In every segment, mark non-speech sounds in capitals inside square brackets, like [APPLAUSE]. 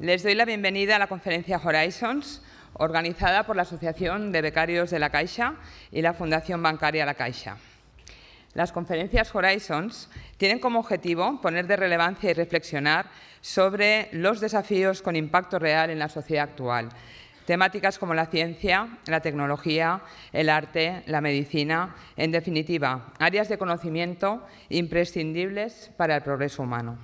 Les doy la bienvenida a la conferencia Horizons, organizada por la Asociación de Becarios de la Caixa y la Fundación Bancaria La Caixa. Las conferencias Horizons tienen como objetivo poner de relevancia y reflexionar sobre los desafíos con impacto real en la sociedad actual, Temáticas como la ciencia, la tecnología, el arte, la medicina, en definitiva, áreas de conocimiento imprescindibles para el progreso humano.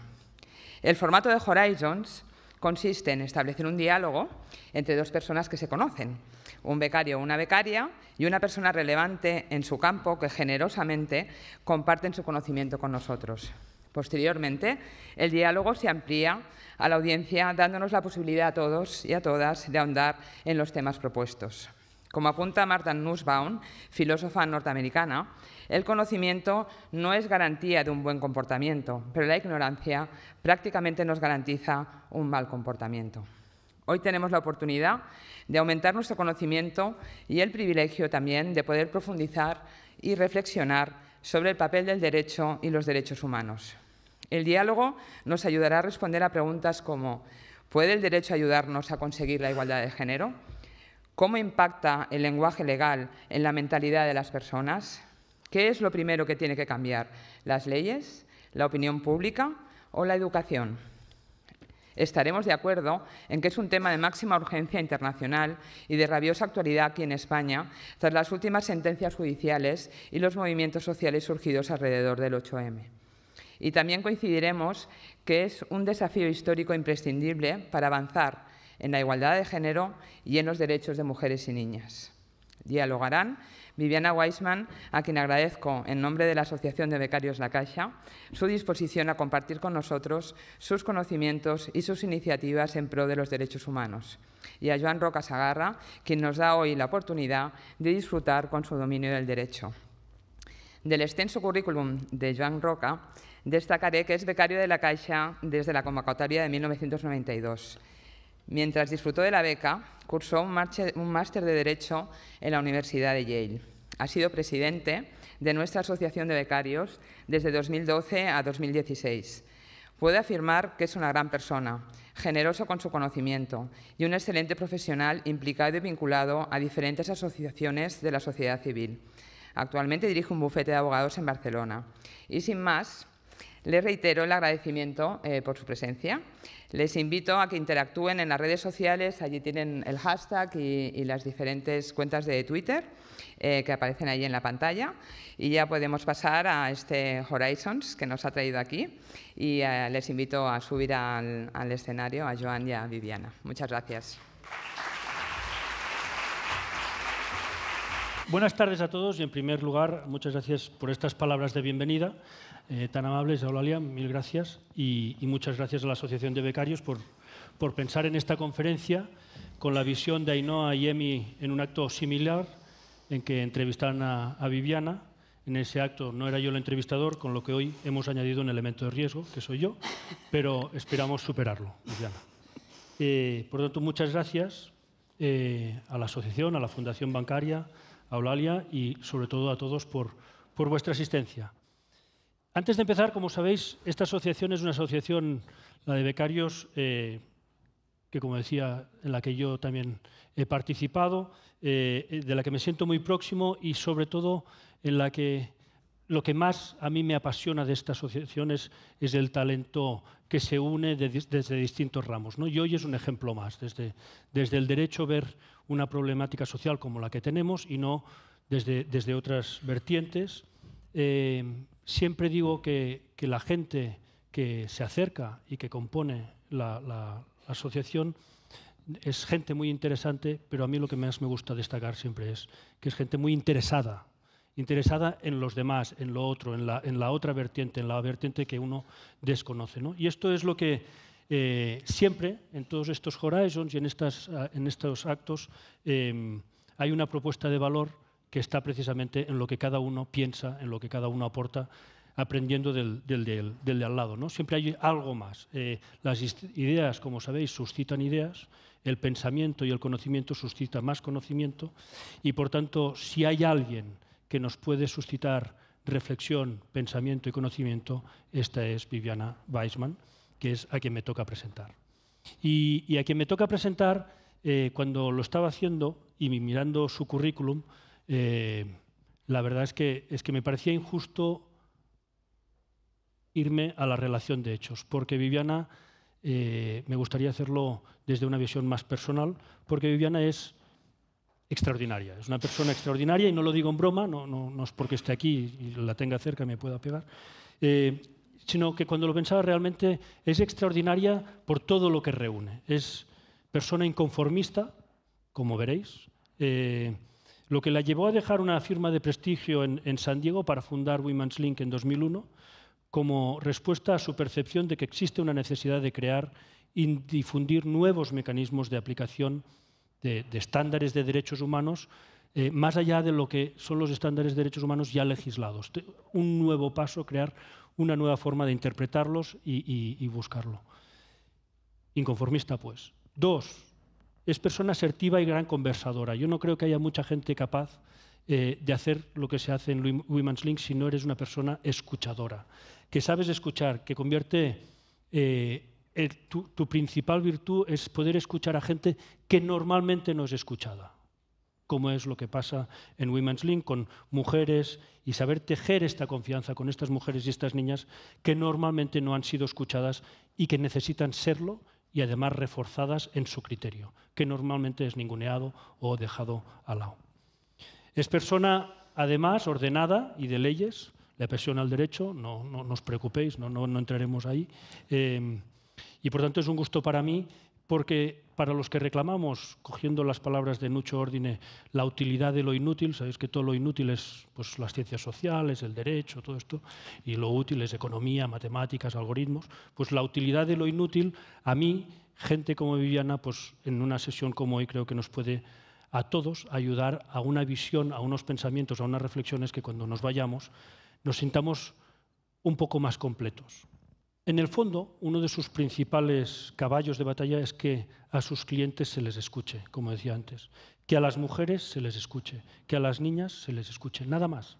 El formato de Horizons consiste en establecer un diálogo entre dos personas que se conocen, un becario o una becaria y una persona relevante en su campo que generosamente comparten su conocimiento con nosotros. Posteriormente, el diálogo se amplía a la audiencia, dándonos la posibilidad a todos y a todas de ahondar en los temas propuestos. Como apunta Martha Nussbaum, filósofa norteamericana, el conocimiento no es garantía de un buen comportamiento, pero la ignorancia prácticamente nos garantiza un mal comportamiento. Hoy tenemos la oportunidad de aumentar nuestro conocimiento y el privilegio también de poder profundizar y reflexionar sobre el papel del derecho y los derechos humanos. El diálogo nos ayudará a responder a preguntas como ¿puede el derecho ayudarnos a conseguir la igualdad de género? ¿Cómo impacta el lenguaje legal en la mentalidad de las personas? ¿Qué es lo primero que tiene que cambiar? ¿Las leyes? ¿La opinión pública? ¿O la educación? Estaremos de acuerdo en que es un tema de máxima urgencia internacional y de rabiosa actualidad aquí en España, tras las últimas sentencias judiciales y los movimientos sociales surgidos alrededor del 8M. Y también coincidiremos que es un desafío histórico imprescindible para avanzar en la igualdad de género y en los derechos de mujeres y niñas. Dialogarán Viviana Weisman, a quien agradezco en nombre de la Asociación de Becarios La Caixa su disposición a compartir con nosotros sus conocimientos y sus iniciativas en pro de los derechos humanos, y a Joan Roca Sagarra, quien nos da hoy la oportunidad de disfrutar con su dominio del derecho. Del extenso currículum de Joan Roca, destacaré que es becario de La Caixa desde la convocatoria de 1992 Mientras disfrutó de la beca, cursó un máster de Derecho en la Universidad de Yale. Ha sido presidente de nuestra Asociación de Becarios desde 2012 a 2016. Puede afirmar que es una gran persona, generoso con su conocimiento y un excelente profesional implicado y vinculado a diferentes asociaciones de la sociedad civil. Actualmente dirige un bufete de abogados en Barcelona. Y sin más, les reitero el agradecimiento eh, por su presencia. Les invito a que interactúen en las redes sociales, allí tienen el hashtag y, las diferentes cuentas de Twitter eh, que aparecen ahí en la pantalla. Y ya podemos pasar a este Horizons que nos ha traído aquí. Y eh, les invito a subir al, al escenario a Joan y a Viviana. Muchas gracias. Buenas tardes a todos y en primer lugar muchas gracias por estas palabras de bienvenida. Eh, tan amables, Eulalia, mil gracias y, muchas gracias a la Asociación de Becarios por, por pensar en esta conferencia con la visión de Ainhoa y Emi en un acto similar en que entrevistaron a, Viviana. En ese acto no era yo el entrevistador, con lo que hoy hemos añadido un elemento de riesgo, que soy yo, pero esperamos superarlo, Viviana. Eh, por tanto, muchas gracias eh, a la asociación, a la Fundación Bancaria, a Eulalia y sobre todo a todos por, por vuestra asistencia. Antes de empezar, como sabéis, esta asociación es una asociación, la de becarios, eh, que como decía, en la que yo también he participado, eh, de la que me siento muy próximo y sobre todo en la que lo que más a mí me apasiona de esta asociación es el talento que se une desde distintos ramos. ¿no? Y hoy es un ejemplo más, desde, desde el derecho a ver una problemática social como la que tenemos y no desde, desde otras vertientes. Eh, siempre digo que, la gente que se acerca y que compone la, asociación es gente muy interesante, pero a mí lo que más me gusta destacar siempre es que es gente muy interesada, interesada en los demás, en lo otro, en la, en la otra vertiente, en la vertiente que uno desconoce. ¿no? Y esto es lo que eh, siempre en todos estos horizons y en, estas, en estos actos eh, hay una propuesta de valor que está precisamente en lo que cada uno piensa, en lo que cada uno aporta, aprendiendo del, de al lado. ¿no? Siempre hay algo más. Eh, las ideas, como sabéis, suscitan ideas, el pensamiento y el conocimiento suscita más conocimiento y, por tanto, si hay alguien que nos puede suscitar reflexión, pensamiento y conocimiento, esta es Viviana Weisman, que es a quien me toca presentar. Y, a quien me toca presentar, eh, cuando lo estaba haciendo y mirando su currículum, eh, la verdad es que, es que me parecía injusto irme a la relación de hechos, porque Viviana, eh, me gustaría hacerlo desde una visión más personal, porque Viviana es extraordinaria, es una persona extraordinaria y no lo digo en broma, no, no, no es porque esté aquí y la tenga cerca me pueda pegar, eh, sino que cuando lo pensaba realmente es extraordinaria por todo lo que reúne. Es persona inconformista, como veréis, lo que la llevó a dejar una firma de prestigio en, San Diego para fundar Women's Link en 2001 como respuesta a su percepción de que existe una necesidad de crear y difundir nuevos mecanismos de aplicación de, estándares de derechos humanos, eh, más allá de lo que son los estándares de derechos humanos ya legislados. Un nuevo paso, crear una nueva forma de interpretarlos y, y buscarlo. Inconformista, pues. Dos, es persona asertiva y gran conversadora. Yo no creo que haya mucha gente capaz eh, de hacer lo que se hace en Women's Link si no eres una persona escuchadora, que sabes escuchar, que convierte... Eh, tu, principal virtud es poder escuchar a gente que normalmente no es escuchada Como es lo que pasa en Women's Link con mujeres y saber tejer esta confianza con estas mujeres y estas niñas que normalmente no han sido escuchadas y que necesitan serlo y además reforzadas en su criterio, que normalmente es ninguneado o dejado al lado. Es persona, además, ordenada y de leyes, le presiona al derecho, no, no, os preocupéis, no, no entraremos ahí. Eh, y por tanto es un gusto para mí porque para los que reclamamos, cogiendo las palabras de Nucho Ordine, la utilidad de lo inútil, sabéis que todo lo inútil es pues, las ciencias sociales, el derecho, todo esto, y lo útil es economía, matemáticas, algoritmos, pues la utilidad de lo inútil, a mí, gente como Viviana, pues en una sesión como hoy creo que nos puede a todos ayudar a una visión, a unos pensamientos, a unas reflexiones que cuando nos vayamos nos sintamos un poco más completos. En el fondo, uno de sus principales caballos de batalla es que a sus clientes se les escuche, como decía antes, que a las mujeres se les escuche, que a las niñas se les escuche, nada más.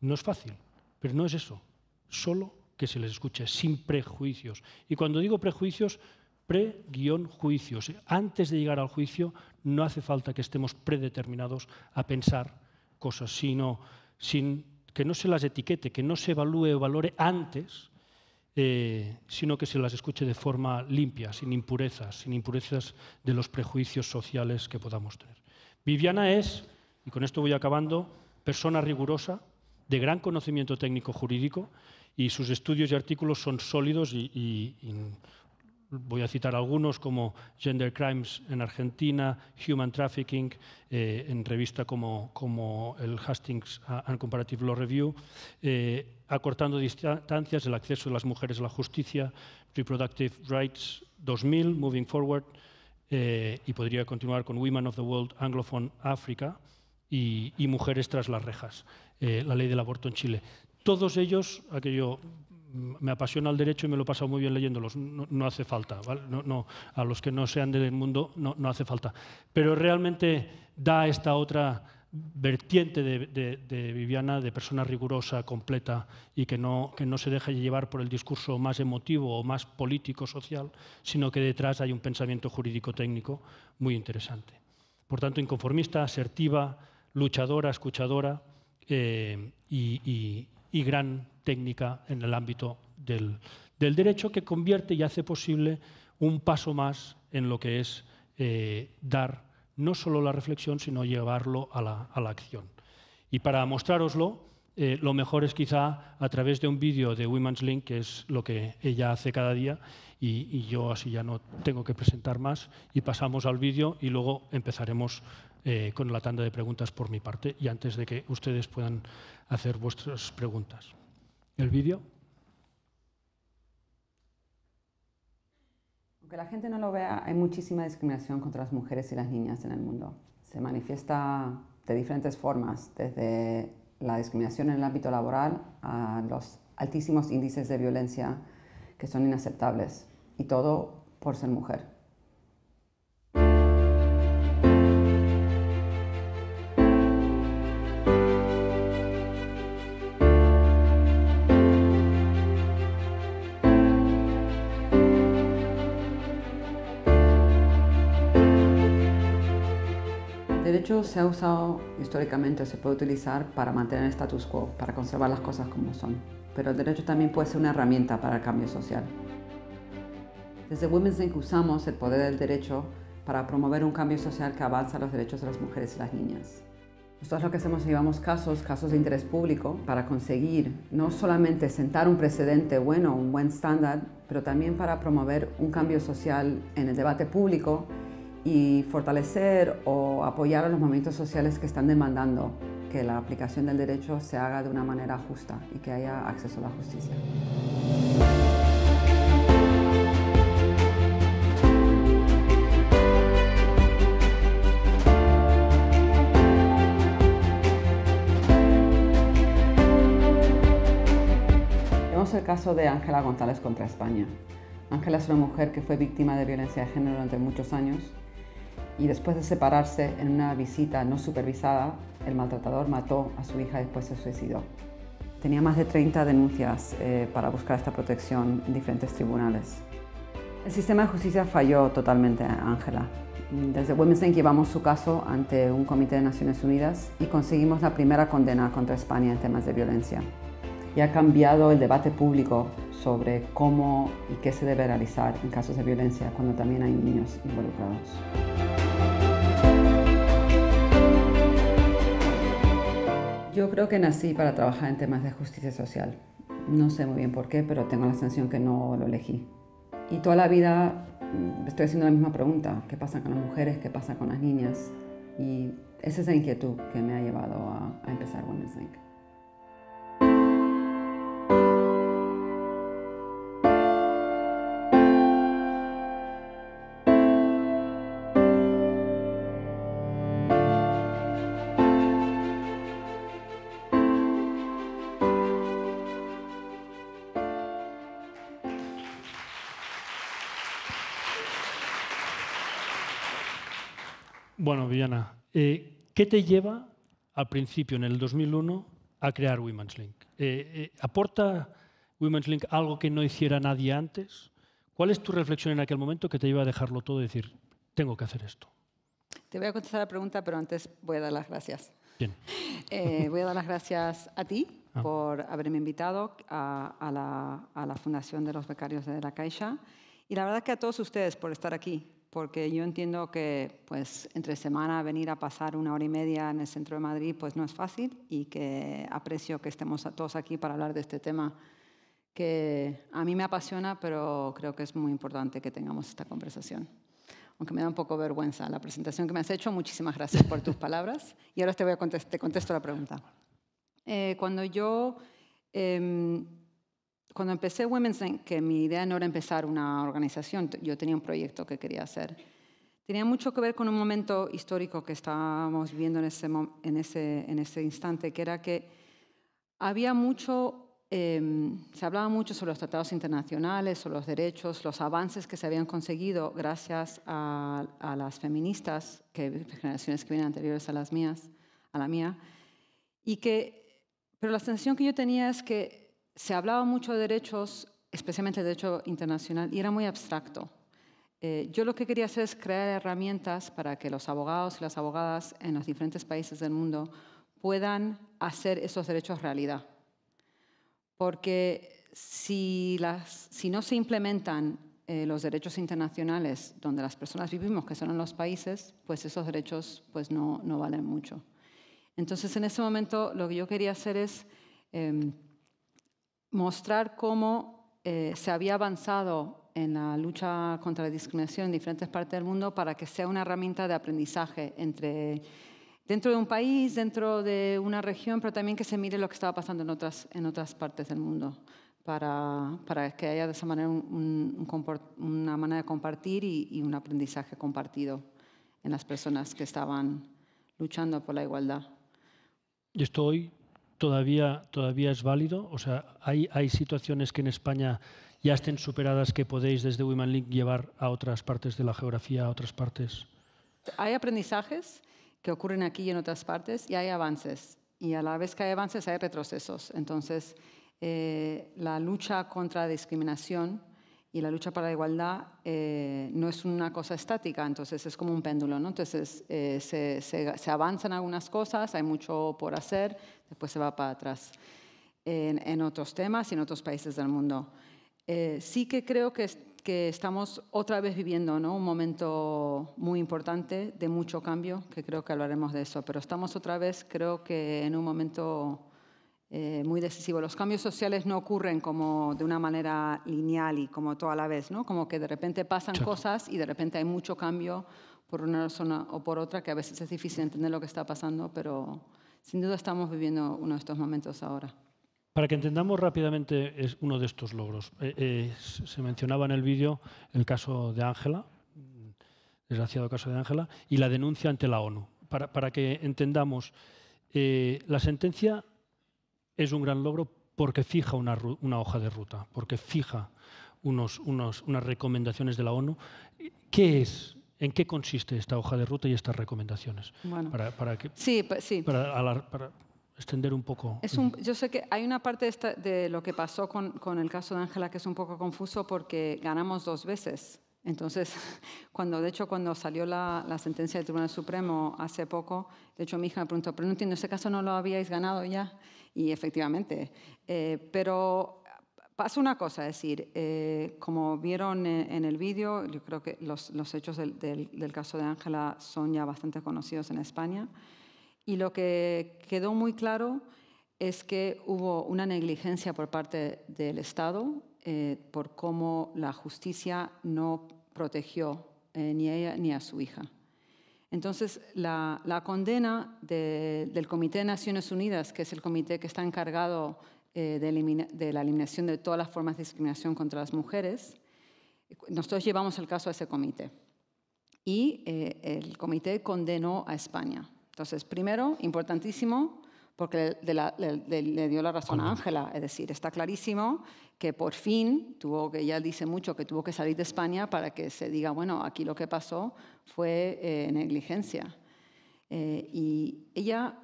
No es fácil, pero no es eso, solo que se les escuche, sin prejuicios. Y cuando digo prejuicios, pre-juicios. Antes de llegar al juicio no hace falta que estemos predeterminados a pensar cosas, sino sin, que no se las etiquete, que no se evalúe o valore antes eh, sino que se las escuche de forma limpia, sin impurezas, sin impurezas de los prejuicios sociales que podamos tener. Viviana es, y con esto voy acabando, persona rigurosa, de gran conocimiento técnico jurídico, y sus estudios y artículos son sólidos y, voy a citar algunos como Gender Crimes en Argentina, Human Trafficking, eh, en revista como, como el Hastings ah, and Comparative Law Review. Eh, acortando distancias, el acceso de las mujeres a la justicia, Reproductive Rights 2000, Moving Forward, eh, y podría continuar con Women of the World, Anglophone Africa y, Mujeres tras las rejas, eh, la ley del aborto en Chile. Todos ellos, aquello mm, me apasiona el derecho y me lo he pasado muy bien leyéndolos, no, hace falta, a los que no sean del mundo no hace falta, pero realmente da esta otra vertiente de, Viviana de persona rigurosa, completa y que no, que no se deje llevar por el discurso más emotivo o más político, social, sino que detrás hay un pensamiento jurídico-técnico muy interesante. Por tanto, inconformista, asertiva, luchadora, escuchadora eh, y, gran técnica en el ámbito del, derecho que convierte y hace posible un paso más en lo que es eh, dar no solo la reflexión, sino llevarlo a la, acción. Y para mostraroslo, eh, lo mejor es quizá a través de un vídeo de Women's Link, que es lo que ella hace cada día, y, yo así ya no tengo que presentar más, y pasamos al vídeo y luego empezaremos eh, con la tanda de preguntas por mi parte, y antes de que ustedes puedan hacer vuestras preguntas. ¿El vídeo? Aunque la gente no lo vea, hay muchísima discriminación contra las mujeres y las niñas en el mundo. Se manifiesta de diferentes formas, desde la discriminación en el ámbito laboral a los altísimos índices de violencia que son inaceptables, y todo por ser mujer. derecho se ha usado históricamente, se puede utilizar para mantener el status quo, para conservar las cosas como son, pero el derecho también puede ser una herramienta para el cambio social. Desde Women's Inc. usamos el poder del derecho para promover un cambio social que avanza los derechos de las mujeres y las niñas. Nosotros lo que hacemos es llevamos casos, casos de interés público, para conseguir no solamente sentar un precedente bueno, un buen estándar, pero también para promover un cambio social en el debate público y fortalecer o apoyar a los movimientos sociales que están demandando que la aplicación del derecho se haga de una manera justa y que haya acceso a la justicia. Vemos el caso de Ángela González contra España. Ángela es una mujer que fue víctima de violencia de género durante muchos años y después de separarse en una visita no supervisada, el maltratador mató a su hija y después se suicidó. Tenía más de 30 denuncias eh, para buscar esta protección en diferentes tribunales. El sistema de justicia falló totalmente, Ángela. Desde Link llevamos su caso ante un comité de Naciones Unidas y conseguimos la primera condena contra España en temas de violencia. Y ha cambiado el debate público sobre cómo y qué se debe realizar en casos de violencia cuando también hay niños involucrados. Yo creo que nací para trabajar en temas de justicia social. No sé muy bien por qué, pero tengo la sensación que no lo elegí. Y toda la vida mm, estoy haciendo la misma pregunta. ¿Qué pasa con las mujeres? ¿Qué pasa con las niñas? Y esa es la inquietud que me ha llevado a, a empezar Women's Inc. ¿Qué te lleva al principio, en el 2001, a crear Women's Link? Eh, eh, ¿Aporta Women's Link algo que no hiciera nadie antes? ¿Cuál es tu reflexión en aquel momento que te iba a dejarlo todo y decir, tengo que hacer esto? Te voy a contestar la pregunta, pero antes voy a dar las gracias. Bien. [LAUGHS] Eh, voy a dar las gracias a ti ah. por haberme invitado a, la, a la Fundación de los Becarios de la Caixa y la verdad que a todos ustedes por estar aquí, porque yo entiendo que pues entre semana venir a pasar una hora y media en el centro de Madrid pues no es fácil y que aprecio que estemos todos aquí para hablar de este tema que a mí me apasiona, pero creo que es muy importante que tengamos esta conversación. Aunque me da un poco vergüenza la presentación que me has hecho, muchísimas gracias por tus palabras. Y ahora te, voy a te contesto la pregunta. Eh, cuando yo em, cuando empecé Women's Inc., que mi idea no era empezar una organización, yo tenía un proyecto que quería hacer. Tenía mucho que ver con un momento histórico que estábamos viviendo en ese, en ese, en ese instante, que era que había mucho, em, se hablaba mucho sobre los tratados internacionales, sobre los derechos, los avances que se habían conseguido gracias a, a las feministas, que generaciones que vienen anteriores a las mías, a la mía, y que, pero la sensación que yo tenía es que se hablaba mucho de derechos, especialmente de derecho internacional, y era muy abstracto. Eh, yo lo que quería hacer es crear herramientas para que los abogados y las abogadas en los diferentes países del mundo puedan hacer esos derechos realidad. Porque si, no se implementan eh, los derechos internacionales donde las personas vivimos, que son en los países, pues esos derechos pues no, valen mucho. Entonces, en ese momento, lo que yo quería hacer es em, mostrar cómo eh, se había avanzado en la lucha contra la discriminación en diferentes partes del mundo para que sea una herramienta de aprendizaje entre, dentro de un país, dentro de una región, pero también que se mire lo que estaba pasando en otras, en otras partes del mundo. Para, para, que haya de esa manera una manera de compartir y, un aprendizaje compartido en las personas que estaban luchando por la igualdad. Yo estoy todavía, todavía es válido? O sea, ¿hay, ¿hay situaciones que en España ya estén superadas que podéis desde Women llevar a otras partes de la geografía, a otras partes? Hay aprendizajes que ocurren aquí y en otras partes y hay avances. Y a la vez que hay avances hay retrocesos. Entonces, eh, la lucha contra la discriminación y la lucha para la igualdad eh, no es una cosa estática, entonces es como un péndulo, ¿no? Entonces eh, se, avanzan algunas cosas, hay mucho por hacer, después se va para atrás en, otros temas y en otros países del mundo. Eh, sí que creo que, que, estamos otra vez viviendo ¿no? un momento muy importante de mucho cambio, que creo que hablaremos de eso, pero estamos otra vez, creo que en un momento eh, muy decisivo. Los cambios sociales no ocurren como de una manera lineal y como toda la vez, ¿no? Como que de repente pasan cosas y de repente hay mucho cambio por una zona o por otra que a veces es difícil entender lo que está pasando, pero sin duda estamos viviendo uno de estos momentos ahora. Para que entendamos rápidamente es uno de estos logros. Eh, eh, se mencionaba en el vídeo el caso de Ángela, desgraciado caso de Ángela, y la denuncia ante la ONU. Para, para que entendamos, la sentencia es un gran logro porque fija una, hoja de ruta, porque fija unos, unas recomendaciones de la ONU. ¿Qué es? ¿En qué consiste esta hoja de ruta y estas recomendaciones? Bueno, para, para que, sí, Para, extender un poco. Es un, yo sé que hay una parte de, lo que pasó con, con el caso de Ángela que es un poco confuso porque ganamos dos veces. Entonces, [LAUGHS] cuando, de hecho, cuando salió la, la, sentencia del Tribunal Supremo hace poco, de hecho mi hija me preguntó, pero en ese caso no lo habíais ganado ya. Y efectivamente, eh, pero pasa una cosa, es decir, eh, como vieron en, el vídeo, yo creo que los, hechos del, caso de Ángela son ya bastante conocidos en España. Y lo que quedó muy claro es que hubo una negligencia por parte del Estado eh, por cómo la justicia no protegió ni a ella ni a su hija. Entonces, la, condena del Comité de Naciones Unidas, que es el comité que está encargado eh, de, la eliminación de todas las formas de discriminación contra las mujeres, nosotros llevamos el caso a ese comité. Y eh, el comité condenó a España. Entonces, primero, importantísimo, porque le, dio la razón a Ángela. Es decir, está clarísimo que por fin tuvo, que ella dice mucho, que tuvo que salir de España para que se diga, bueno, aquí lo que pasó fue eh, negligencia. Eh, y ella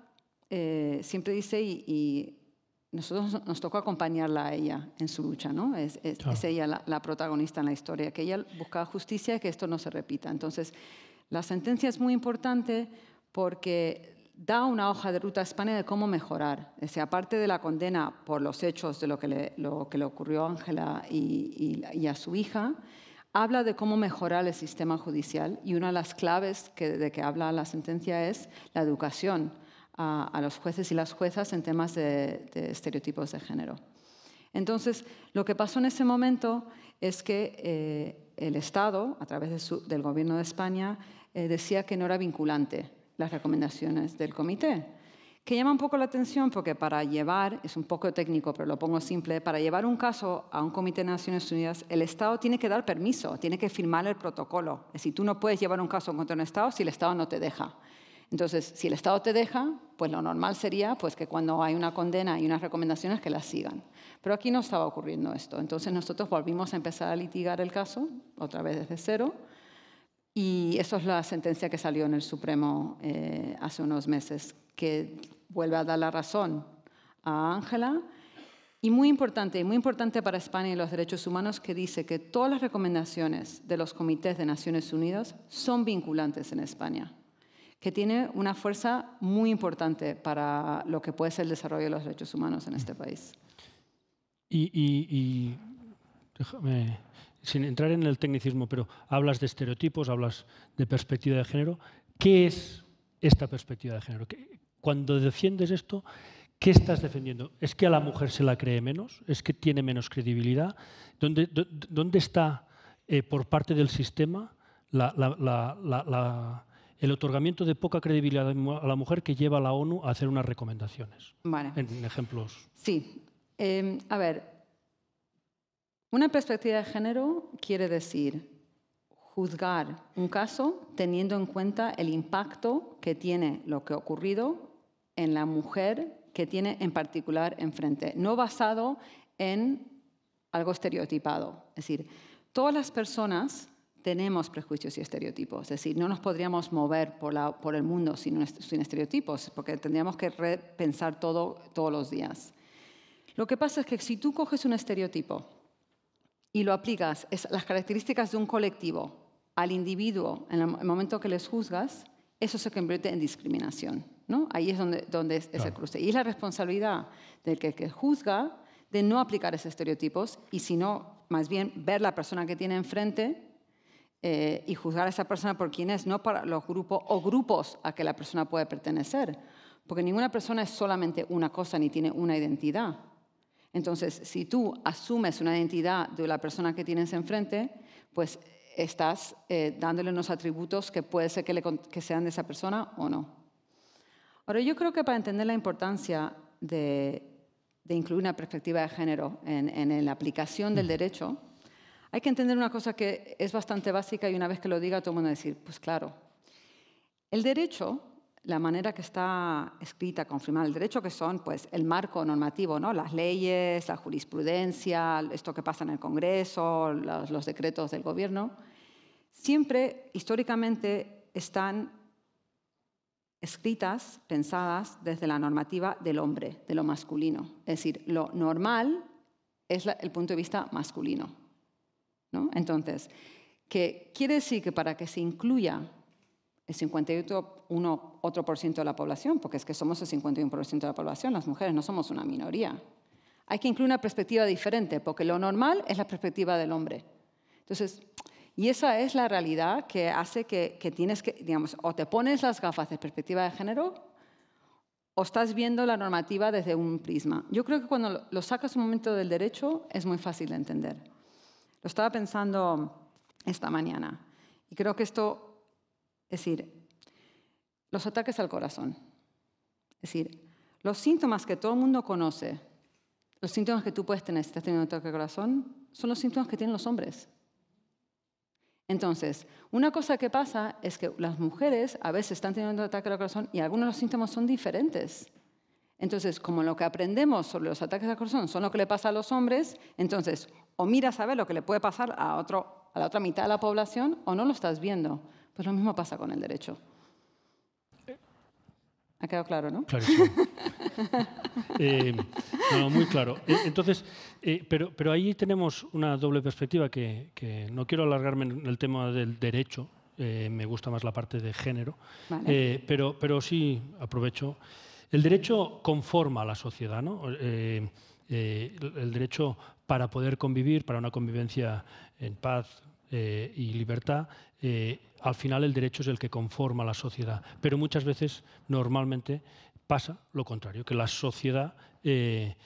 eh, siempre dice, y, nosotros nos tocó acompañarla a ella en su lucha, ¿no? Es, es, ella la, la, protagonista en la historia, que ella buscaba justicia y que esto no se repita. Entonces, la sentencia es muy importante porque da una hoja de ruta a España de cómo mejorar. Es aparte de la condena por los hechos de lo que le, ocurrió a Ángela y, a su hija, habla de cómo mejorar el sistema judicial y una de las claves de que habla la sentencia es la educación a, los jueces y las juezas en temas de, estereotipos de género. Entonces, lo que pasó en ese momento es que eh, el Estado, a través del Gobierno de España, eh, decía que no era vinculante las recomendaciones del comité, que llama un poco la atención porque para llevar, es un poco técnico, pero lo pongo simple, para llevar un caso a un comité de Naciones Unidas, el Estado tiene que dar permiso, tiene que firmar el protocolo. Es decir, tú no puedes llevar un caso contra un Estado si el Estado no te deja. Entonces, si el Estado te deja, pues lo normal sería pues, que cuando hay una condena y unas recomendaciones que las sigan. Pero aquí no estaba ocurriendo esto. Entonces nosotros volvimos a empezar a litigar el caso, otra vez desde cero, y esa es la sentencia que salió en el Supremo eh, hace unos meses, que vuelve a dar la razón a Ángela. Y muy importante, muy importante para España y los derechos humanos, que dice que todas las recomendaciones de los comités de Naciones Unidas son vinculantes en España, que tiene una fuerza muy importante para lo que puede ser el desarrollo de los derechos humanos en este país. y déjame sin entrar en el tecnicismo, pero hablas de estereotipos, hablas de perspectiva de género. ¿Qué es esta perspectiva de género? Cuando defiendes esto, ¿qué estás defendiendo? ¿Es que a la mujer se la cree menos? ¿Es que tiene menos credibilidad? ¿Dónde, está eh, por parte del sistema el otorgamiento de poca credibilidad a la mujer que lleva a la ONU a hacer unas recomendaciones? En ejemplos. Sí. Eh, a ver, una perspectiva de género quiere decir juzgar un caso teniendo en cuenta el impacto que tiene lo que ha ocurrido en la mujer que tiene en particular enfrente, no basado en algo estereotipado. Es decir, todas las personas tenemos prejuicios y estereotipos, es decir, no nos podríamos mover por, el mundo sin, estereotipos, porque tendríamos que repensar todo todos los días. Lo que pasa es que si tú coges un estereotipo y lo aplicas es las características de un colectivo al individuo en el momento que les juzgas, eso se convierte en discriminación. ¿no? Ahí es donde, donde es, el cruce. Y es la responsabilidad del que, juzga de no aplicar esos estereotipos y sino más bien ver la persona que tiene enfrente eh, y juzgar a esa persona por quién es, no para los grupos o grupos a que la persona puede pertenecer. Porque ninguna persona es solamente una cosa ni tiene una identidad. Entonces, si tú asumes una identidad de la persona que tienes enfrente, pues estás eh, dándole unos atributos que puede ser que, sean de esa persona o no. Ahora, yo creo que para entender la importancia de, incluir una perspectiva de género en, en, la aplicación del mm. derecho, hay que entender una cosa que es bastante básica y una vez que lo diga todo el mundo va a decir, pues claro, el derecho la manera que está escrita, confirmada, el derecho, que son pues, el marco normativo, ¿no? las leyes, la jurisprudencia, esto que pasa en el Congreso, los, decretos del Gobierno, siempre históricamente están escritas, pensadas desde la normativa del hombre, de lo masculino. Es decir, lo normal es el punto de vista masculino. Entonces, ¿qué quiere decir que para que se incluya el 51 otro por de la población, porque es que somos el 51% de la población, las mujeres no somos una minoría. Hay que incluir una perspectiva diferente, porque lo normal es la perspectiva del hombre. Entonces, y esa es la realidad que hace que, que tienes que, digamos, o te pones las gafas de perspectiva de género o estás viendo la normativa desde un prisma. Yo creo que cuando lo sacas un momento del derecho es muy fácil de entender. Lo estaba pensando esta mañana y creo que esto es decir, los ataques al corazón. Es decir, los síntomas que todo el mundo conoce, los síntomas que tú puedes tener si estás teniendo un ataque al corazón, son los síntomas que tienen los hombres. Entonces, una cosa que pasa es que las mujeres a veces están teniendo un ataque al corazón y algunos de los síntomas son diferentes. Entonces, como lo que aprendemos sobre los ataques al corazón son lo que le pasa a los hombres, entonces o miras a ver lo que le puede pasar a, a la otra mitad de la población o no lo estás viendo. Pues lo mismo pasa con el derecho. Ha quedado claro, ¿no? Claro. [LAUGHS] Eh, muy claro. Eh, entonces, eh, pero, pero ahí tenemos una doble perspectiva que, no quiero alargarme en el tema del derecho, me gusta más la parte de género, pero, pero sí aprovecho. El derecho conforma a la sociedad, ¿no? el derecho para poder convivir, para una convivencia en paz, eh, y libertad, eh, al final el derecho es el que conforma la sociedad. Pero muchas veces, normalmente, pasa lo contrario, que la sociedad eh,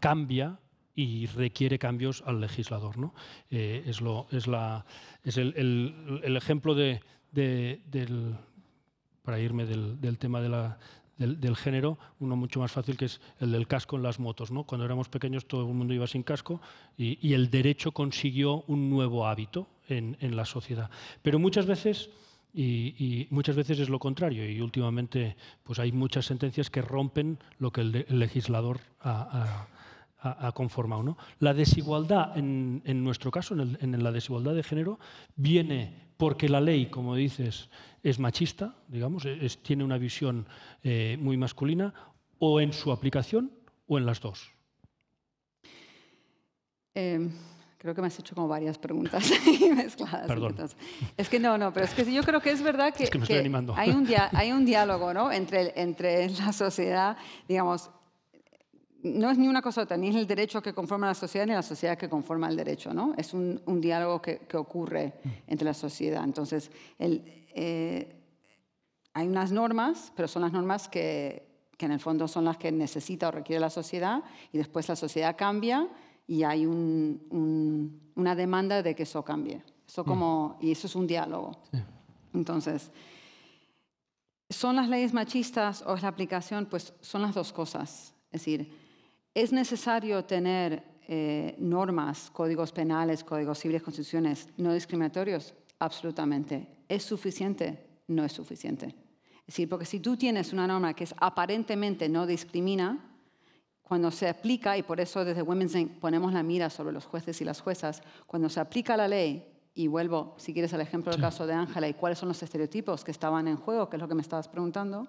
cambia y requiere cambios al legislador. ¿no? es, lo, es, la, es el, ejemplo de, del, para irme del tema de la, del, género, uno mucho más fácil que es el del casco en las motos. ¿no? Cuando éramos pequeños todo el mundo iba sin casco y, el derecho consiguió un nuevo hábito en, la sociedad. Pero muchas veces... Y, muchas veces es lo contrario y últimamente pues hay muchas sentencias que rompen lo que el, legislador ha, conformado. ¿no? La desigualdad, en, nuestro caso, en, la desigualdad de género, viene porque la ley, como dices, es machista, digamos, e-, tiene una visión eh, muy masculina, o en su aplicación o en las dos? Em, creo que me has hecho como varias preguntas [LAUGHS] mezcladas. Perdón. es que no, no, pero es que yo creo que es verdad que, [LAUGHS] hay, un diálogo entre, entre la sociedad, digamos, no es ni una cosa otra, ni es el derecho que conforma la sociedad ni la sociedad que conforma el derecho, ¿no? Es un, diálogo que, ocurre mm. entre la sociedad. Entonces, eh, hay unas normas, pero son las normas que, en el fondo son las que necesita o requiere la sociedad y después la sociedad cambia y hay una demanda de que eso cambie. Eso mm. como, y eso es un diálogo. Entonces, ¿son las leyes machistas o es la aplicación? Pues son las dos cosas. Es decir, es necesario tener eh, normas, códigos penales, códigos civiles, constituciones no discriminatorios, absolutamente. ¿Es suficiente? No es suficiente. Es decir, porque si tú tienes una norma que es aparentemente no discrimina, cuando se aplica, y por eso desde Women's Inc. ponemos la mira sobre los jueces y las juezas, cuando se aplica la ley, y vuelvo, si quieres, al ejemplo del caso de Ángela y cuáles son los estereotipos que estaban en juego, que es lo que me estabas preguntando,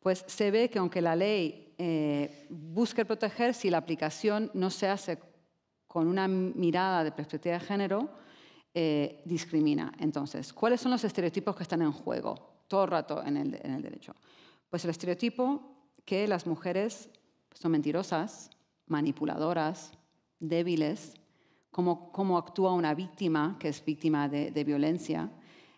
pues se ve que aunque la ley eh, busque proteger, si la aplicación no se hace con una mirada de perspectiva de género, eh, discrimina. Entonces, ¿cuáles son los estereotipos que están en juego todo el rato en el, derecho? Pues el estereotipo que las mujeres son mentirosas, manipuladoras, débiles, como actúa una víctima que es víctima de, de violencia.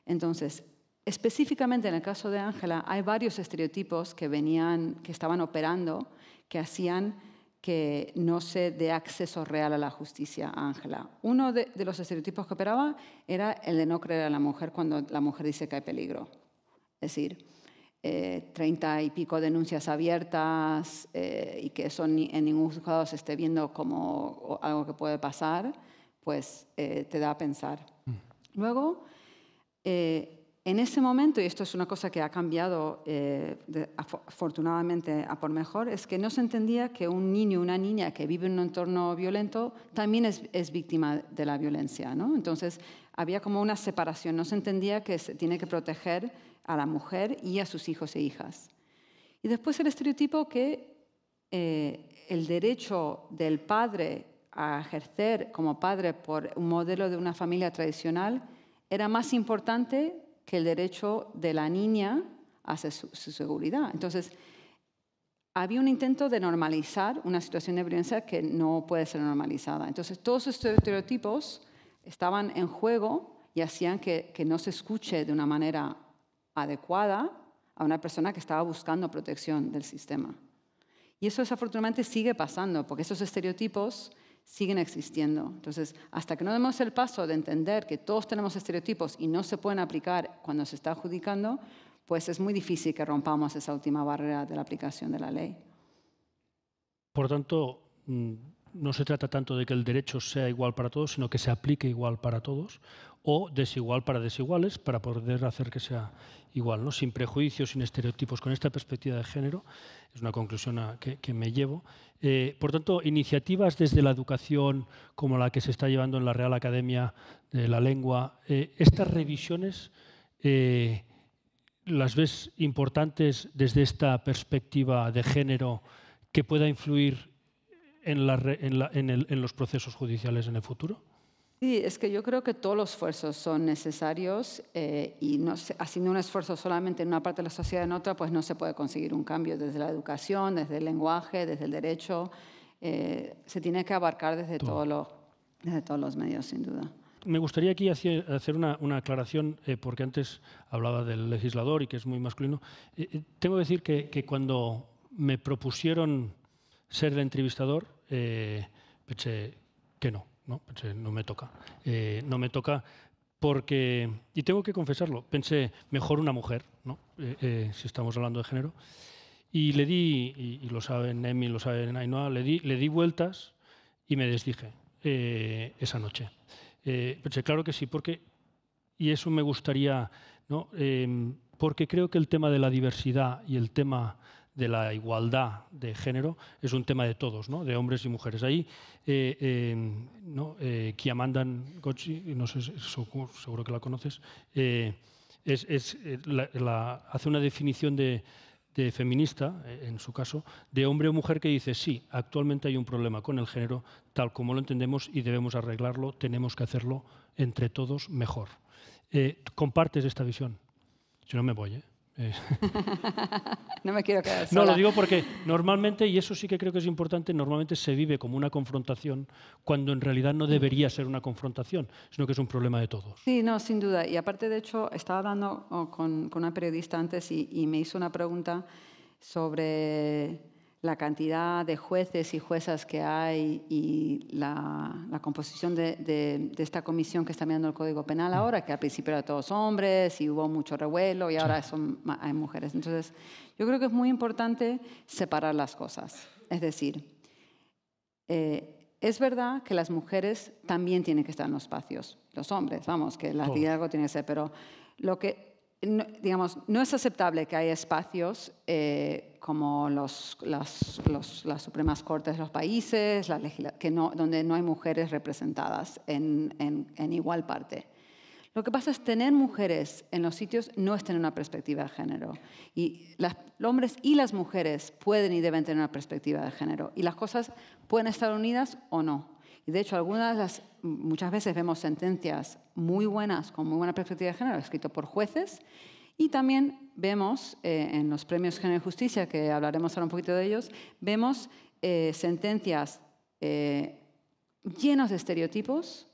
Entonces, Específicamente en el caso de Ángela, hay varios estereotipos que venían, que estaban operando, que hacían que no se dé acceso real a la justicia a Ángela. Uno de, los estereotipos que operaba era el de no creer a la mujer cuando la mujer dice que hay peligro. Es decir, eh, treinta y pico denuncias abiertas eh, y que eso en ningún juzgado se esté viendo como algo que puede pasar, pues eh, te da a pensar. Mm. Luego, en ese momento, y esto es una cosa que ha cambiado eh, afortunadamente a por mejor, es que no se entendía que un niño o una niña que vive en un entorno violento también es, víctima de la violencia. Entonces, había como una separación, no se entendía que se tiene que proteger a la mujer y a sus hijos e hijas. Y después el estereotipo que eh, el derecho del padre a ejercer como padre por un modelo de una familia tradicional era más importante que el derecho de la niña hacia su, seguridad. Entonces, había un intento de normalizar una situación de violencia que no puede ser normalizada. Entonces, todos estos estereotipos estaban en juego y hacían que, que, no se escuche de una manera adecuada a una persona que estaba buscando protección del sistema. Y eso desafortunadamente sigue pasando, porque esos estereotipos siguen existiendo. Entonces, hasta que no demos el paso de entender que todos tenemos estereotipos y no se pueden aplicar cuando se está adjudicando, pues es muy difícil que rompamos esa última barrera de la aplicación de la ley. Por tanto, mm, no se trata tanto de que el derecho sea igual para todos, sino que se aplique igual para todos o desigual para desiguales para poder hacer que sea igual, ¿no? sin prejuicios, sin estereotipos, con esta perspectiva de género. Es una conclusión a, que, que, me llevo. Eh, por tanto, iniciativas desde la educación como la que se está llevando en la Real Academia de la Lengua, eh, estas revisiones... Eh, ¿Las ves importantes desde esta perspectiva de género que pueda influir en, la, en, los procesos judiciales en el futuro? Sí, es que yo creo que todos los esfuerzos son necesarios eh, y no haciendo un esfuerzo solamente en una parte de la sociedad en otra, pues no se puede conseguir un cambio desde la educación, desde el lenguaje, desde el derecho. Eh, se tiene que abarcar desde, todos los desde todos los medios, sin duda. Me gustaría aquí hacer una, una aclaración, eh, porque antes hablaba del legislador y que es muy masculino. tengo que decir que, que cuando me propusieron ser el entrevistador, eh, pensé eh, que no, no, pues, eh, me toca. no me toca porque, y tengo que confesarlo, pensé mejor una mujer, ¿no? si estamos hablando de género, y le di, y, lo saben Emi, lo saben Ainhoa, le di, le di vueltas y me desdije esa noche. pensé, claro que sí, porque, y eso me gustaría, ¿no? porque creo que el tema de la diversidad y el tema de la igualdad de género es un tema de todos, ¿no? de hombres y mujeres. Ahí, eh, eh, ¿no? Eh, Kiamandan Gochi, no sé, seguro que la conoces, eh, es, eh, la, hace una definición de, de, feminista, en su caso, de hombre o mujer que dice, sí, actualmente hay un problema con el género, tal como lo entendemos y debemos arreglarlo, tenemos que hacerlo entre todos mejor. ¿Compartes esta visión? Si no, me voy. ¿eh? Eh. [LAUGHS] no me quiero quedar No, lo digo porque normalmente, y eso sí que creo que es importante, normalmente se vive como una confrontación cuando en realidad no debería ser una confrontación, sino que es un problema de todos. Sí, no, sin duda. Y aparte, de hecho, estaba hablando oh, con, una periodista antes y me hizo una pregunta sobre la cantidad de jueces y juezas que hay y la, composición de, esta comisión que está mirando el Código Penal ahora, que al principio eran todos hombres y hubo mucho revuelo y ahora son, hay mujeres. Entonces, yo creo que es muy importante separar las cosas. Es decir, eh, es verdad que las mujeres también tienen que estar en los espacios, los hombres, vamos, que la liderazgo tiene que ser, pero lo que no, digamos, no es aceptable que haya espacios eh, como las, Supremas Cortes de los países, donde no hay mujeres representadas en, igual parte. Lo que pasa es tener mujeres en los sitios no es tener una perspectiva de género. Y los hombres y las mujeres pueden y deben tener una perspectiva de género. Y las cosas pueden estar unidas o no. Y de hecho, algunas las, muchas veces vemos sentencias muy buenas, con muy buena perspectiva de género, escritas por jueces, y también vemos eh, en los premios Género y Justicia, que hablaremos ahora un poquito de ellos, vemos eh, sentencias eh, llenas de estereotipos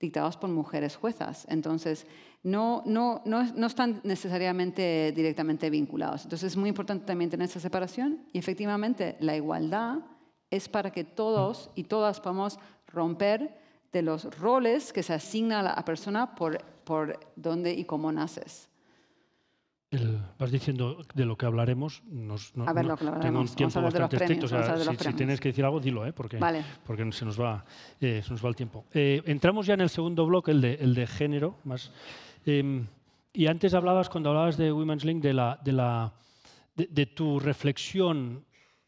dictados por mujeres juezas. Entonces, no, no, no, están necesariamente directamente vinculados. Entonces, es muy importante también tener esa separación y efectivamente la igualdad es para que todos y todas podamos romper de los roles que se asigna a la persona por, por dónde y cómo naces. vas diciendo de lo que hablaremos. Nos, no, a ver, lo que Tengo un tiempo bastante si, tienes que decir algo, dilo, ¿eh? porque, se, nos va, eh, nos va el tiempo. Eh, entramos ya en el segundo bloque, el de, el de género. más em, Y antes hablabas, cuando hablabas de Women's Link, de, la, de, la, de tu reflexión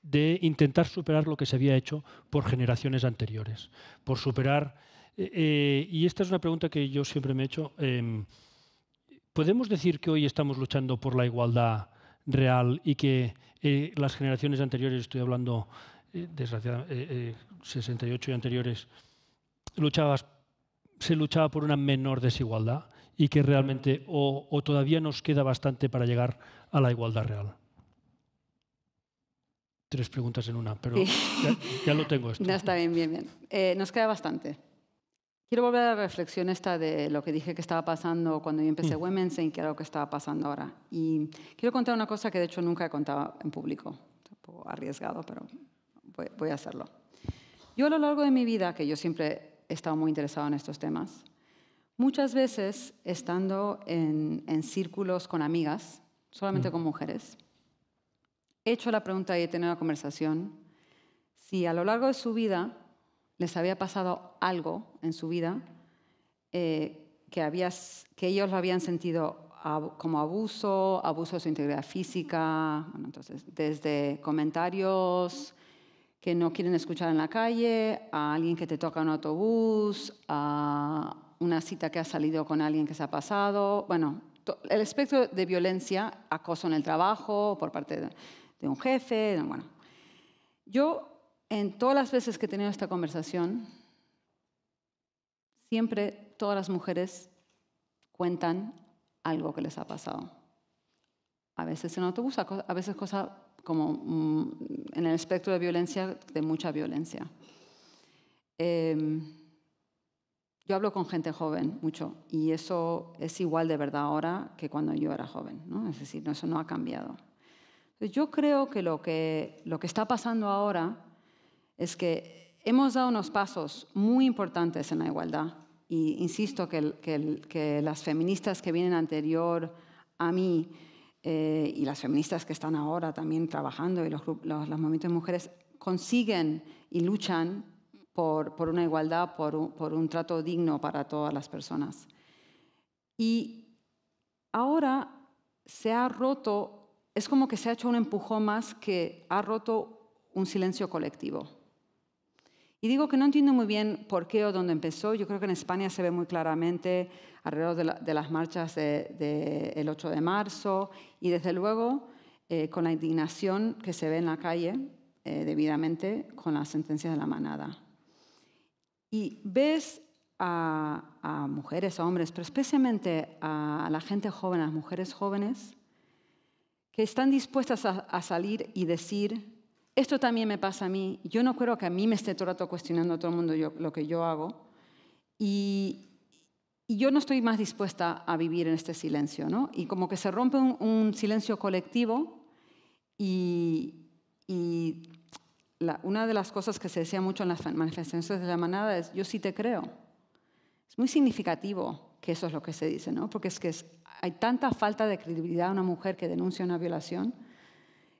de intentar superar lo que se había hecho por generaciones anteriores, por superar... Eh, eh, y esta es una pregunta que yo siempre me he hecho. Em, ¿Podemos decir que hoy estamos luchando por la igualdad real y que eh, las generaciones anteriores, estoy hablando desgraciadamente 68 y anteriores, se luchaba por una menor desigualdad y que realmente o todavía nos queda bastante para llegar a la igualdad real? tres preguntas en una, pero ya, lo tengo esto. [LAUGHS] está bien, bien, bien. Eh, nos queda bastante. Quiero volver a la reflexión esta de lo que dije que estaba pasando cuando yo empecé mm. Women's y qué era lo que estaba pasando ahora. Y quiero contar una cosa que de hecho nunca he contado en público, un arriesgado, pero voy, a hacerlo. Yo a lo largo de mi vida, que yo siempre he estado muy interesado en estos temas, muchas veces estando en, círculos con amigas, solamente mm. con mujeres, hecho la pregunta y he tenido la conversación, si a lo largo de su vida les había pasado algo en su vida eh, que, que ellos lo habían sentido como abuso, abuso de su integridad física, entonces, desde comentarios que no quieren escuchar en la calle, a alguien que te toca en un autobús, a una cita que ha salido con alguien que se ha pasado, bueno, el espectro de violencia, acoso en el trabajo, por parte de de un jefe. Bueno, yo en todas las veces que he tenido esta conversación, siempre todas las mujeres cuentan algo que les ha pasado. A veces en autobús, a veces cosas como mm, en el espectro de violencia, de mucha violencia. Em, yo hablo con gente joven mucho y eso es igual de verdad ahora que cuando yo era joven. ¿no? Es decir, eso no ha cambiado. Yo creo que lo, que lo que está pasando ahora es que hemos dado unos pasos muy importantes en la igualdad. Y insisto que, que, las feministas que vienen anterior a mí eh, y las feministas que están ahora también trabajando y los, los, movimientos de mujeres consiguen y luchan por, por una igualdad, por por un trato digno para todas las personas. Y ahora se ha roto es como que se ha hecho un empujón más que ha roto un silencio colectivo. Y digo que no entiendo muy bien por qué o dónde empezó. Yo creo que en España se ve muy claramente alrededor de, las marchas del 8 de marzo y desde luego eh, con la indignación que se ve en la calle eh, debidamente con la sentencia de la manada. Y ves a, a mujeres, a hombres, pero especialmente a la gente joven, a mujeres jóvenes, que están dispuestas a, salir y decir, esto también me pasa a mí, yo no creo que a mí me esté todo el rato cuestionando a todo el mundo lo que yo hago, y, yo no estoy más dispuesta a vivir en este silencio, ¿no? Y como que se rompe un, silencio colectivo y, una de las cosas que se decía mucho en las manifestaciones de la manada es, yo sí te creo. Es muy significativo que eso es lo que se dice, ¿no? Porque es que hay tanta falta de credibilidad a una mujer que denuncia una violación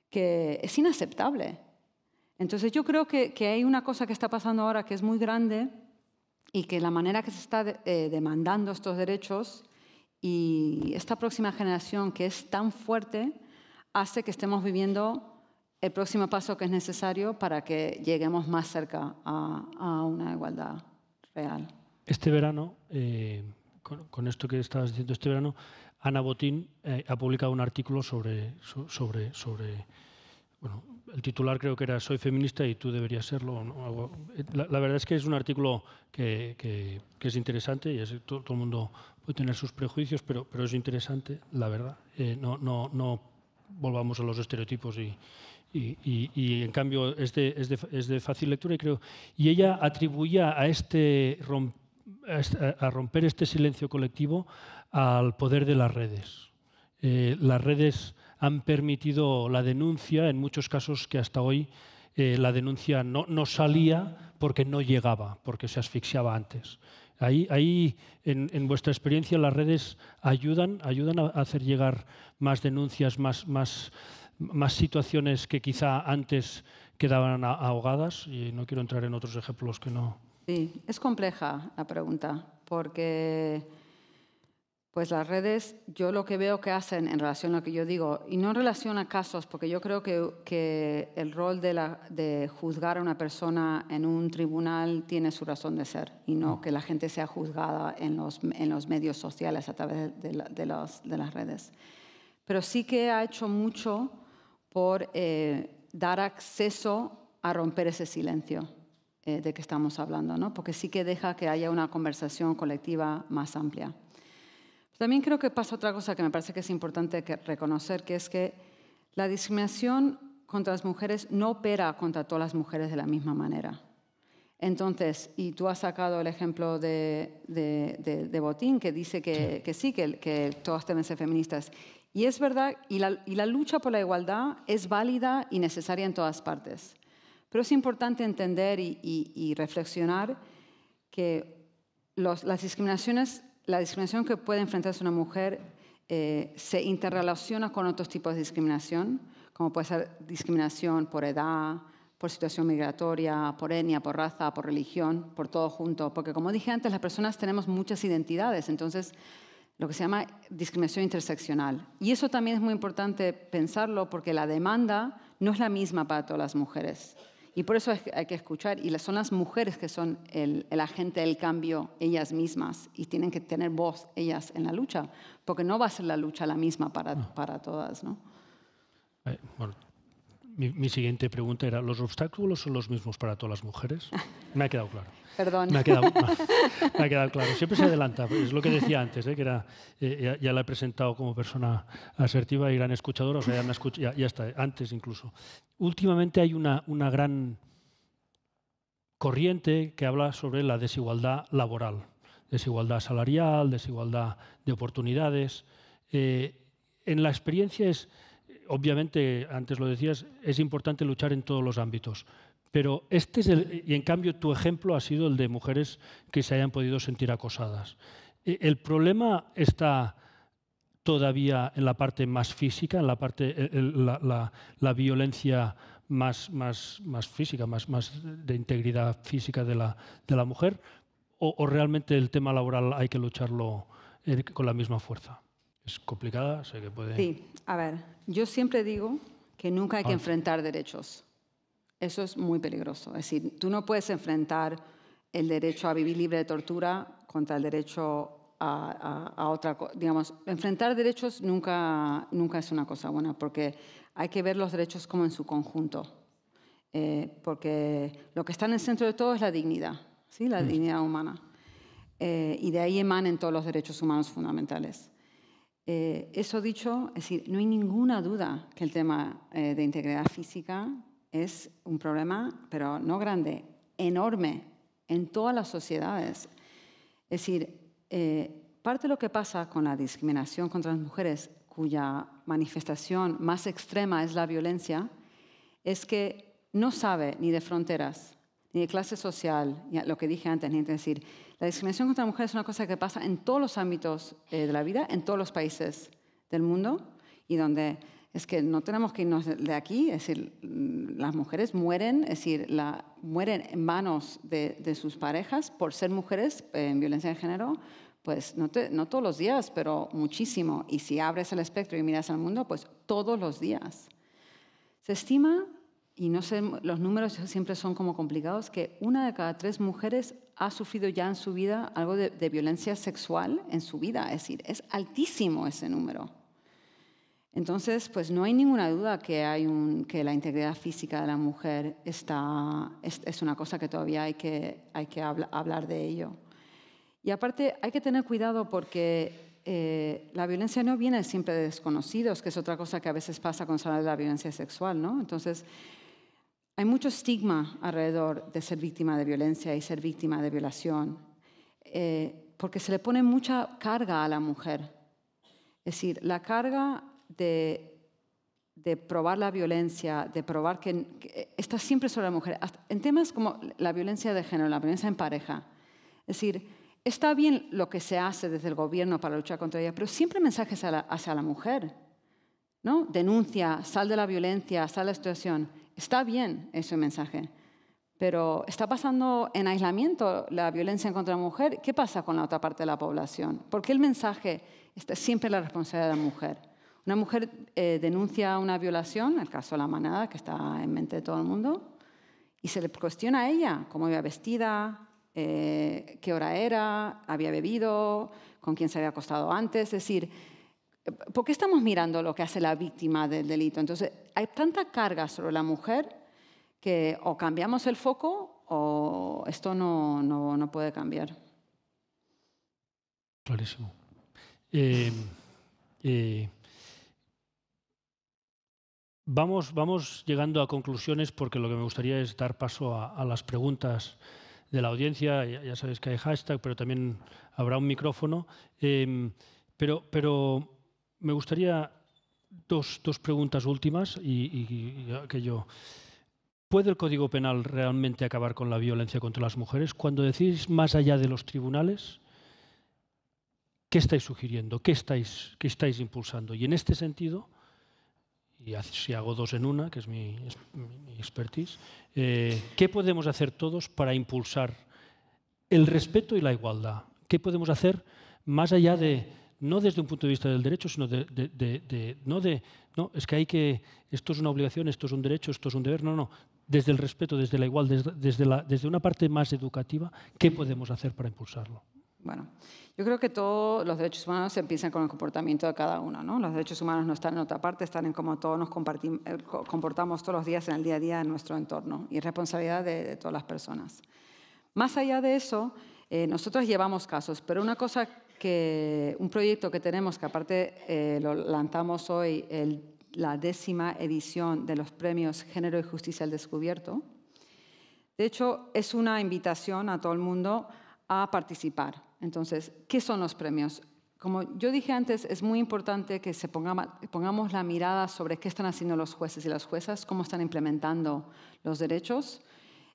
que es inaceptable. Entonces yo creo que, hay una cosa que está pasando ahora que es muy grande y que la manera que se está eh, demandando estos derechos y esta próxima generación que es tan fuerte hace que estemos viviendo el próximo paso que es necesario para que lleguemos más cerca a, una igualdad real. Este verano eh, con, esto que estabas diciendo este verano, Ana Botín eh, ha publicado un artículo sobre, sobre, sobre bueno, el titular creo que era Soy feminista y tú deberías serlo. Eh, la, verdad es que es un artículo que, que, es interesante y es, todo, el mundo puede tener sus prejuicios, pero, pero es interesante, la verdad. Eh, no, no, no volvamos a los estereotipos y, y, en cambio es de, es, de, es de, fácil lectura y creo. Y ella atribuía a este rompimiento eh, a romper este silencio colectivo al poder de las redes. Eh, las redes han permitido la denuncia en muchos casos que hasta hoy eh, la denuncia no, salía porque no llegaba, porque se asfixiaba antes. Ahí, ahí en, vuestra experiencia, las redes ayudan, ayudan a hacer llegar más denuncias, más, más, más situaciones que quizá antes quedaban ahogadas. Y no quiero entrar en otros ejemplos que no. Sí, es compleja la pregunta, porque pues las redes, yo lo que veo que hacen en relación a lo que yo digo, y no en relación a casos, porque yo creo que, el rol de, juzgar a una persona en un tribunal tiene su razón de ser, y no mm. que la gente sea juzgada en los, en los medios sociales a través de, de, las redes. Pero sí que ha hecho mucho por eh, dar acceso a romper ese silencio. Eh, de que estamos hablando, ¿no? porque sí que deja que haya una conversación colectiva más amplia. También creo que pasa otra cosa que me parece que es importante reconocer, que es que la discriminación contra las mujeres no opera contra todas las mujeres de la misma manera. Entonces, y tú has sacado el ejemplo de, Botín, que dice que, sí, que, todas deben ser feministas. Y es verdad, y la, lucha por la igualdad es válida y necesaria en todas partes. Pero es importante entender y, reflexionar que las discriminaciones, la discriminación que puede enfrentarse una mujer eh, se interrelaciona con otros tipos de discriminación, como puede ser discriminación por edad, por situación migratoria, por etnia, por raza, por religión, por todo junto. Porque como dije antes, las personas tenemos muchas identidades, entonces lo que se llama discriminación interseccional. Y eso también es muy importante pensarlo porque la demanda no es la misma para todas las mujeres. Y por eso hay que escuchar, y son las mujeres que son el, agente del cambio ellas mismas y tienen que tener voz ellas en la lucha, porque no va a ser la lucha la misma para, ah. para todas. ¿no? Mi, siguiente pregunta era, ¿los obstáculos son los mismos para todas las mujeres? Me ha quedado claro. [LAUGHS] Perdón. [LAUGHS] Me ha quedado, claro. Siempre se adelanta. Es lo que decía antes, ¿eh? que era, eh, ya, la he presentado como persona asertiva y gran escuchadora. O sea, ya, ya, ya, está, ¿eh? antes incluso. Últimamente hay una, una gran corriente que habla sobre la desigualdad laboral, desigualdad salarial, desigualdad de oportunidades. en la experiencia es obviamente, antes lo decías, es importante luchar en todos los ámbitos. Pero este es el, y en cambio tu ejemplo ha sido el de mujeres que se hayan podido sentir acosadas. E, el problema está todavía en la parte más física, en la parte, e, e, la, la, violencia más, más, más física, más, más, de integridad física de la, de la mujer, o, realmente el tema laboral hay que lucharlo eh, con la misma fuerza? Es complicada, sé que puede. Sí, a ver, yo siempre digo que nunca hay que ah. enfrentar derechos. Eso es muy peligroso. Es decir, tú no puedes enfrentar el derecho a vivir libre de tortura contra el derecho a, otra cosa. Digamos, enfrentar derechos nunca, nunca es una cosa buena, porque hay que ver los derechos como en su conjunto. Eh, porque lo que está en el centro de todo es la dignidad, ¿sí? la mm. dignidad humana. Eh, y de ahí emanan todos los derechos humanos fundamentales. Eh, eso dicho, es decir, no hay ninguna duda que el tema eh, de integridad física es un problema, pero no grande, enorme en todas las sociedades. Es decir, eh, parte de lo que pasa con la discriminación contra las mujeres, cuya manifestación más extrema es la violencia, es que no sabe ni de fronteras, ni de clase social, lo que dije antes, ni decir, la discriminación contra la mujer es una cosa que pasa en todos los ámbitos eh, de la vida, en todos los países del mundo, y donde es que no tenemos que irnos de aquí, es decir, mm, las mujeres mueren, es decir, mueren en manos de, sus parejas por ser mujeres eh, en violencia de género, pues no todos los días, pero muchísimo. Y si abres el espectro y miras al mundo, pues todos los días. Se estima y no sé, los números siempre son como complicados, que una de cada tres mujeres ha sufrido ya en su vida algo de, violencia sexual en su vida. Es decir, es altísimo ese número. Entonces, pues no hay ninguna duda que, hay un, que la integridad física de la mujer está, es, una cosa que todavía hay que, hay que hablar de ello. Y aparte, hay que tener cuidado porque eh, la violencia no viene siempre de desconocidos, que es otra cosa que a veces pasa con habla de la violencia sexual, ¿no? Entonces, hay mucho estigma alrededor de ser víctima de violencia y ser víctima de violación, eh, porque se le pone mucha carga a la mujer. Es decir, la carga de, de probar la violencia, de probar que, está siempre sobre la mujer, en temas como la violencia de género, la violencia en pareja. Es decir, está bien lo que se hace desde el gobierno para luchar contra ella, pero siempre mensajes hacia la mujer Denuncia, sal de la violencia, sal de la situación. Está bien ese mensaje, pero está pasando en aislamiento la violencia contra la mujer. ¿Qué pasa con la otra parte de la población? Porque el mensaje está siempre la responsabilidad de la mujer? Una mujer eh, denuncia una violación, el caso de la manada, que está en mente de todo el mundo, y se le cuestiona a ella cómo iba vestida, eh, qué hora era, había bebido, con quién se había acostado antes. Es decir, ¿Por qué estamos mirando lo que hace la víctima del delito? Entonces, hay tanta carga sobre la mujer que o cambiamos el foco o esto no, puede cambiar. Clarísimo. Eh, eh, vamos, vamos llegando a conclusiones porque lo que me gustaría es dar paso a, las preguntas de la audiencia. Ya, sabes sabéis que hay hashtag, pero también habrá un micrófono. Eh, pero, pero me gustaría dos, preguntas últimas y, que yo... ¿Puede el Código Penal realmente acabar con la violencia contra las mujeres? Cuando decís más allá de los tribunales, ¿qué estáis sugiriendo? ¿Qué estáis, estáis impulsando? Y en este sentido, y si hago dos en una, que es mi, expertise, eh, ¿qué podemos hacer todos para impulsar el respeto y la igualdad? ¿Qué podemos hacer más allá de no desde un punto de vista del derecho, sino de, no de, no, es que hay que, esto es una obligación, esto es un derecho, esto es un deber, no, no, desde el respeto, desde la igualdad desde, la, una parte más educativa, ¿qué podemos hacer para impulsarlo? Bueno, yo creo que todos los derechos humanos empiezan con el comportamiento de cada uno. ¿no? Los derechos humanos no están en otra parte, están en cómo todos nos eh, comportamos todos los días en el día a día en nuestro entorno y responsabilidad de, todas las personas. Más allá de eso, eh, nosotros llevamos casos, pero una cosa que un proyecto que tenemos, que aparte eh, lo lanzamos hoy, el, la décima edición de los premios Género y Justicia al Descubierto. De hecho, es una invitación a todo el mundo a participar. Entonces, ¿qué son los premios? Como yo dije antes, es muy importante que se pongamos la mirada sobre qué están haciendo los jueces y las juezas, cómo están implementando los derechos.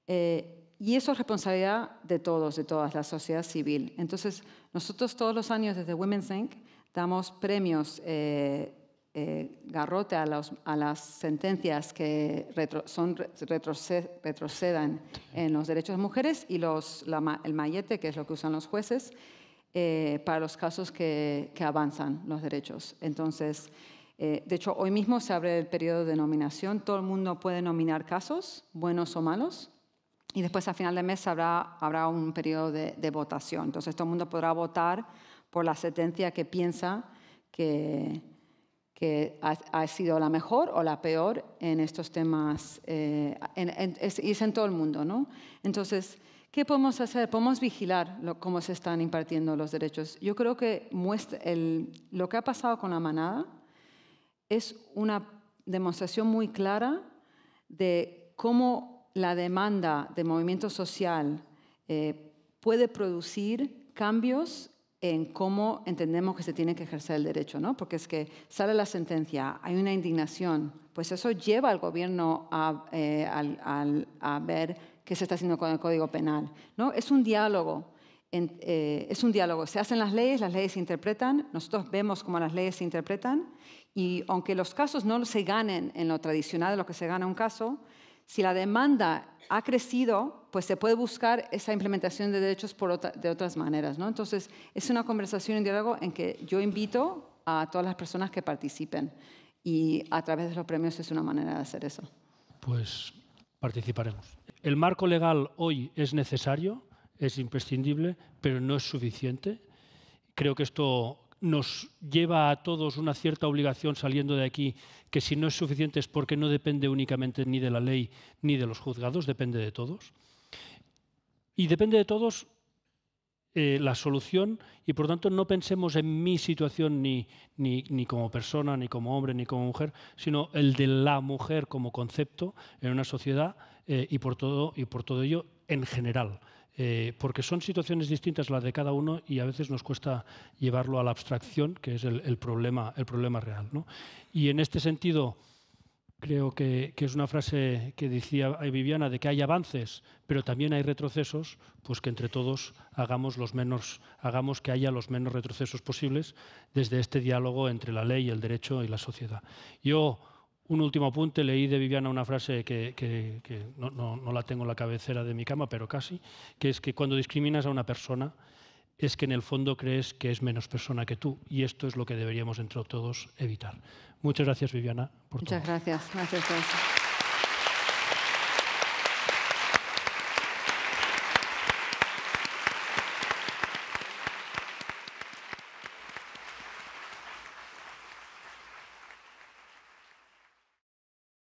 Eh, y eso es responsabilidad de todos, de todas, la sociedad civil. Entonces, nosotros todos los años desde Women's Inc. damos premios eh, eh, garrote a, las sentencias que retrocedan en los derechos de mujeres y el mallete, que es lo que usan los jueces, eh, para los casos que, avanzan los derechos. Entonces, de hecho, hoy mismo se abre el periodo de nominación. Todo el mundo puede nominar casos, buenos o malos, y después a final de mes habrá, habrá un periodo de, votación. Entonces todo el mundo podrá votar por la sentencia que piensa que, que ha, sido la mejor o la peor en estos temas. Eh, y en, es, en todo el mundo, ¿no? Entonces, ¿qué podemos hacer? Podemos vigilar cómo se están impartiendo los derechos. Yo creo que lo que ha pasado con la manada es una demostración muy clara de cómo la demanda de movimiento social eh, puede producir cambios en cómo entendemos que se tiene que ejercer el derecho, ¿no? Porque es que sale la sentencia, hay una indignación, pues eso lleva al gobierno a, eh, ver qué se está haciendo con el Código Penal, ¿no? Es un diálogo, eh, es un diálogo. Se hacen las leyes, las leyes se interpretan, nosotros vemos cómo las leyes se interpretan y aunque los casos no se ganen en lo tradicional de lo que se gana un caso, si la demanda ha crecido, pues se puede buscar esa implementación de derechos de otras maneras. ¿no? Entonces, es una conversación, un diálogo en que yo invito a todas las personas que participen y a través de los premios es una manera de hacer eso. Pues participaremos. El marco legal hoy es necesario, es imprescindible, pero no es suficiente. Creo que esto nos lleva a todos una cierta obligación saliendo de aquí, que si no es suficiente es porque no depende únicamente ni de la ley ni de los juzgados, depende de todos. Y depende de todos eh, la solución y por tanto no pensemos en mi situación ni, como persona, ni como hombre, ni como mujer, sino el de la mujer como concepto en una sociedad eh, y, por todo, y por todo ello en general. Eh, porque son situaciones distintas las de cada uno y a veces nos cuesta llevarlo a la abstracción, que es el, problema, el problema real. Y en este sentido, creo que, que, es una frase que decía eh, Viviana, de que hay avances, pero también hay retrocesos, pues que entre todos hagamos, los menos, hagamos que haya los menos retrocesos posibles desde este diálogo entre la ley, el derecho y la sociedad. Yo un último apunte, leí de Viviana una frase que, no, la tengo en la cabecera de mi cama, pero casi, que es que cuando discriminas a una persona es que en el fondo crees que es menos persona que tú y esto es lo que deberíamos entre todos evitar. Muchas gracias, Viviana. Por Muchas gracias. gracias.